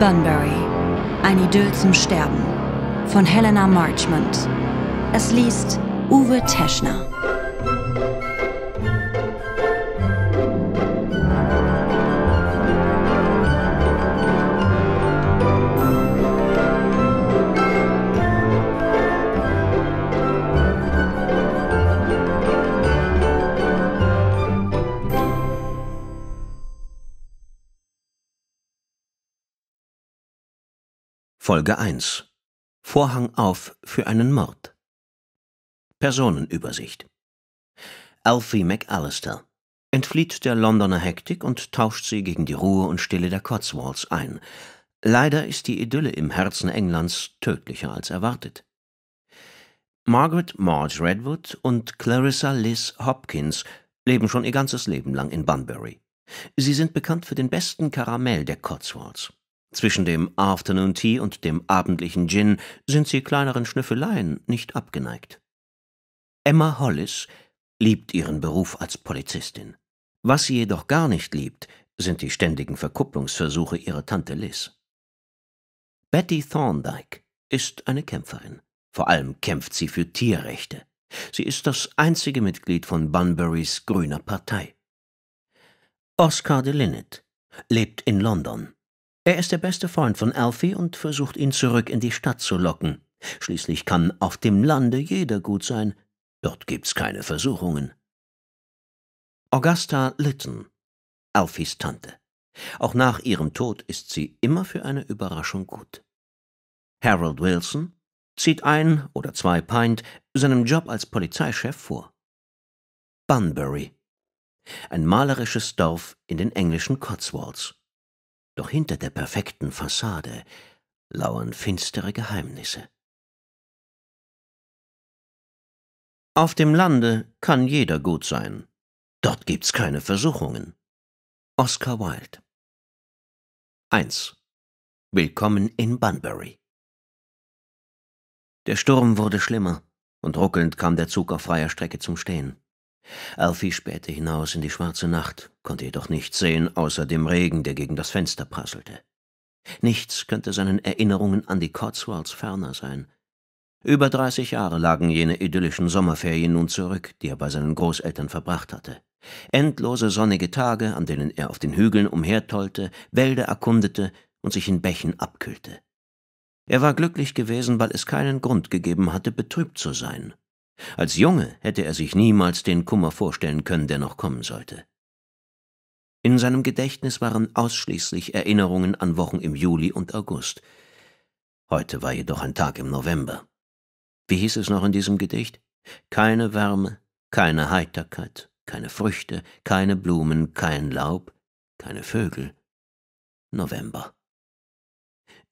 Bunbury. Ein Idyll zum Sterben. Von Helena Marchmont. Es liest Uwe Teschner. Folge 1 Vorhang auf für einen Mord Personenübersicht Alfie McAllister entflieht der Londoner Hektik und tauscht sie gegen die Ruhe und Stille der Cotswolds ein. Leider ist die Idylle im Herzen Englands tödlicher als erwartet. Margaret Marge Redwood und Clarissa Liz Hopkins leben schon ihr ganzes Leben lang in Bunbury. Sie sind bekannt für den besten Karamell der Cotswolds. Zwischen dem Afternoon Tea und dem abendlichen Gin sind sie kleineren Schnüffeleien nicht abgeneigt. Emma Hollis liebt ihren Beruf als Polizistin. Was sie jedoch gar nicht liebt, sind die ständigen Verkupplungsversuche ihrer Tante Liz. Betty Thorndike ist eine Kämpferin. Vor allem kämpft sie für Tierrechte. Sie ist das einzige Mitglied von Bunburys Grüner Partei. Oscar de Linnet lebt in London. Er ist der beste Freund von Alfie und versucht ihn zurück in die Stadt zu locken. Schließlich kann auf dem Lande jeder gut sein. Dort gibt's keine Versuchungen. Augusta Lytton, Alfies Tante. Auch nach ihrem Tod ist sie immer für eine Überraschung gut. Harold Wilson zieht ein oder zwei Pint seinem Job als Polizeichef vor. Bunbury, ein malerisches Dorf in den englischen Cotswolds. Doch hinter der perfekten Fassade lauern finstere Geheimnisse. Auf dem Lande kann jeder gut sein. Dort gibt's keine Versuchungen. Oscar Wilde 1. Willkommen in Bunbury Der Sturm wurde schlimmer, und ruckelnd kam der Zug auf freier Strecke zum Stehen. Alfie spähte hinaus in die schwarze Nacht, konnte jedoch nichts sehen, außer dem Regen, der gegen das Fenster prasselte. Nichts könnte seinen Erinnerungen an die Cotswolds ferner sein. Über dreißig Jahre lagen jene idyllischen Sommerferien nun zurück, die er bei seinen Großeltern verbracht hatte. Endlose sonnige Tage, an denen er auf den Hügeln umhertollte, Wälder erkundete und sich in Bächen abkühlte. Er war glücklich gewesen, weil es keinen Grund gegeben hatte, betrübt zu sein. Als Junge hätte er sich niemals den Kummer vorstellen können, der noch kommen sollte. In seinem Gedächtnis waren ausschließlich Erinnerungen an Wochen im Juli und August. Heute war jedoch ein Tag im November. Wie hieß es noch in diesem Gedicht? Keine Wärme, keine Heiterkeit, keine Früchte, keine Blumen, kein Laub, keine Vögel. November.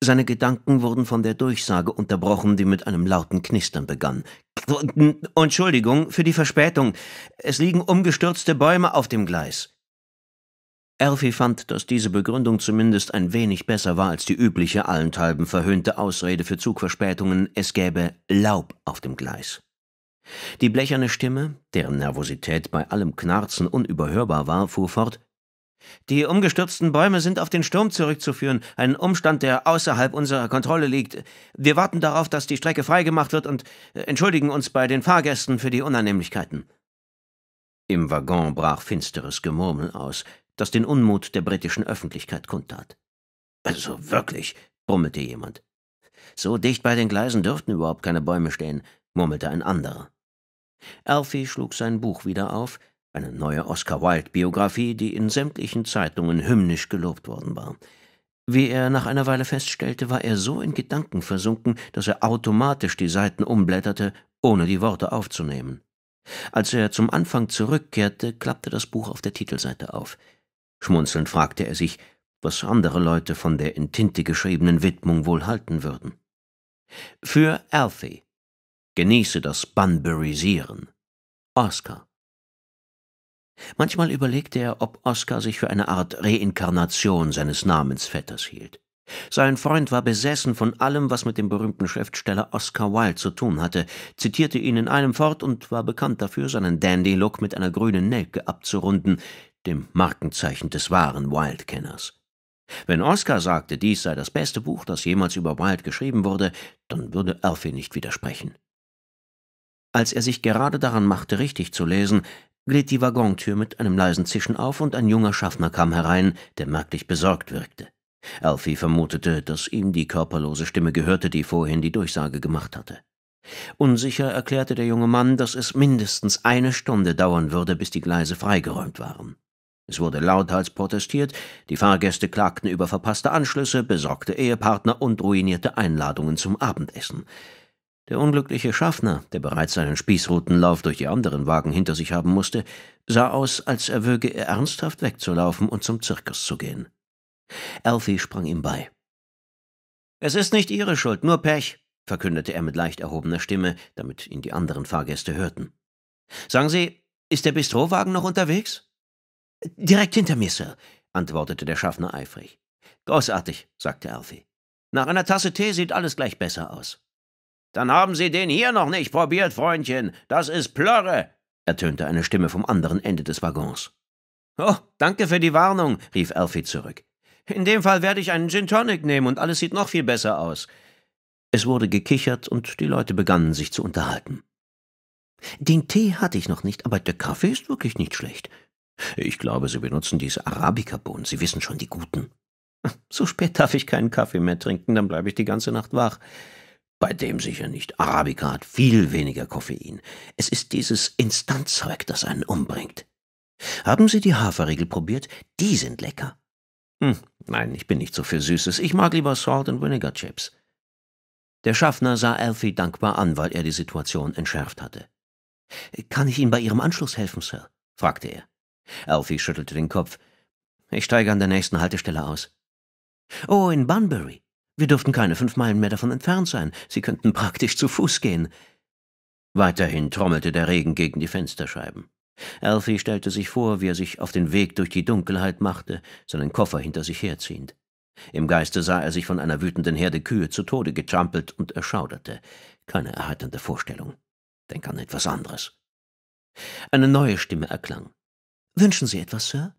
Seine Gedanken wurden von der Durchsage unterbrochen, die mit einem lauten Knistern begann. Entschuldigung für die Verspätung. Es liegen umgestürzte Bäume auf dem Gleis. Elfie fand, dass diese Begründung zumindest ein wenig besser war als die übliche allenthalben verhöhnte Ausrede für Zugverspätungen, es gäbe Laub auf dem Gleis. Die blecherne Stimme, deren Nervosität bei allem Knarzen unüberhörbar war, fuhr fort die umgestürzten Bäume sind auf den Sturm zurückzuführen, ein Umstand, der außerhalb unserer Kontrolle liegt. Wir warten darauf, dass die Strecke freigemacht wird und äh, entschuldigen uns bei den Fahrgästen für die Unannehmlichkeiten. Im Waggon brach finsteres Gemurmel aus, das den Unmut der britischen Öffentlichkeit kundtat. Also wirklich, brummelte jemand. So dicht bei den Gleisen dürften überhaupt keine Bäume stehen, murmelte ein anderer. Alfie schlug sein Buch wieder auf, eine neue Oscar Wilde-Biografie, die in sämtlichen Zeitungen hymnisch gelobt worden war. Wie er nach einer Weile feststellte, war er so in Gedanken versunken, dass er automatisch die Seiten umblätterte, ohne die Worte aufzunehmen. Als er zum Anfang zurückkehrte, klappte das Buch auf der Titelseite auf. Schmunzelnd fragte er sich, was andere Leute von der in Tinte geschriebenen Widmung wohl halten würden. Für Alfie. Genieße das Bunburysieren. Oscar. Manchmal überlegte er, ob Oskar sich für eine Art Reinkarnation seines Namensvetters hielt. Sein Freund war besessen von allem, was mit dem berühmten Schriftsteller Oscar Wilde zu tun hatte, zitierte ihn in einem fort und war bekannt dafür, seinen Dandy-Look mit einer grünen Nelke abzurunden, dem Markenzeichen des wahren Wilde-Kenners. Wenn Oscar sagte, dies sei das beste Buch, das jemals über Wilde geschrieben wurde, dann würde Alfie nicht widersprechen. Als er sich gerade daran machte, richtig zu lesen, glitt die Waggontür mit einem leisen Zischen auf und ein junger Schaffner kam herein, der merklich besorgt wirkte. Alfie vermutete, dass ihm die körperlose Stimme gehörte, die vorhin die Durchsage gemacht hatte. Unsicher erklärte der junge Mann, dass es mindestens eine Stunde dauern würde, bis die Gleise freigeräumt waren. Es wurde lauthals protestiert, die Fahrgäste klagten über verpasste Anschlüsse, besorgte Ehepartner und ruinierte Einladungen zum Abendessen. Der unglückliche Schaffner, der bereits seinen Spießrutenlauf durch die anderen Wagen hinter sich haben musste, sah aus, als er wöge er ernsthaft wegzulaufen und zum Zirkus zu gehen. Alfie sprang ihm bei. Es ist nicht Ihre Schuld, nur Pech, verkündete er mit leicht erhobener Stimme, damit ihn die anderen Fahrgäste hörten. Sagen Sie, ist der Bistrowagen noch unterwegs? Direkt hinter mir, Sir, antwortete der Schaffner eifrig. Großartig, sagte Alfie. Nach einer Tasse Tee sieht alles gleich besser aus. Dann haben Sie den hier noch nicht probiert, Freundchen. Das ist Plörre, ertönte eine Stimme vom anderen Ende des Waggons. Oh, danke für die Warnung, rief Alfie zurück. In dem Fall werde ich einen Gin Tonic nehmen und alles sieht noch viel besser aus. Es wurde gekichert und die Leute begannen sich zu unterhalten. Den Tee hatte ich noch nicht, aber der Kaffee ist wirklich nicht schlecht. Ich glaube, Sie benutzen diese Arabica-Bohnen, Sie wissen schon die guten. Hm, so spät darf ich keinen Kaffee mehr trinken, dann bleibe ich die ganze Nacht wach. Bei dem sicher nicht. Arabica hat viel weniger Koffein. Es ist dieses Instantzeug, das einen umbringt. Haben Sie die Haferriegel probiert? Die sind lecker. Hm, nein, ich bin nicht so für Süßes. Ich mag lieber Salt and Vinegar Chips. Der Schaffner sah Alfie dankbar an, weil er die Situation entschärft hatte. Kann ich Ihnen bei Ihrem Anschluss helfen, Sir? fragte er. Alfie schüttelte den Kopf. Ich steige an der nächsten Haltestelle aus. Oh, in Bunbury. Wir dürften keine fünf Meilen mehr davon entfernt sein. Sie könnten praktisch zu Fuß gehen. Weiterhin trommelte der Regen gegen die Fensterscheiben. Alfie stellte sich vor, wie er sich auf den Weg durch die Dunkelheit machte, seinen Koffer hinter sich herziehend. Im Geiste sah er sich von einer wütenden Herde Kühe zu Tode getrampelt und erschauderte. Keine erheiternde Vorstellung. Denk an etwas anderes. Eine neue Stimme erklang. Wünschen Sie etwas, Sir?